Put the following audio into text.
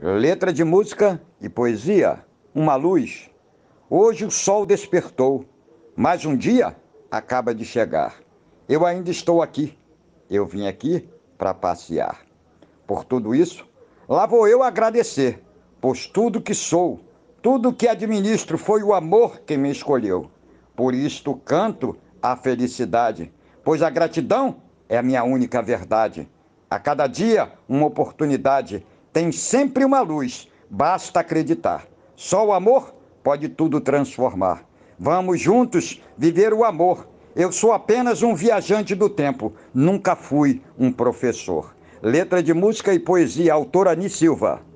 Letra de música e poesia, uma luz. Hoje o sol despertou, mas um dia acaba de chegar. Eu ainda estou aqui. Eu vim aqui para passear. Por tudo isso, lá vou eu agradecer, pois tudo que sou, tudo que administro foi o amor que me escolheu. Por isto canto a felicidade, pois a gratidão é a minha única verdade. A cada dia, uma oportunidade tem sempre uma luz, basta acreditar. Só o amor pode tudo transformar. Vamos juntos viver o amor. Eu sou apenas um viajante do tempo, nunca fui um professor. Letra de música e poesia, autora Ani Silva.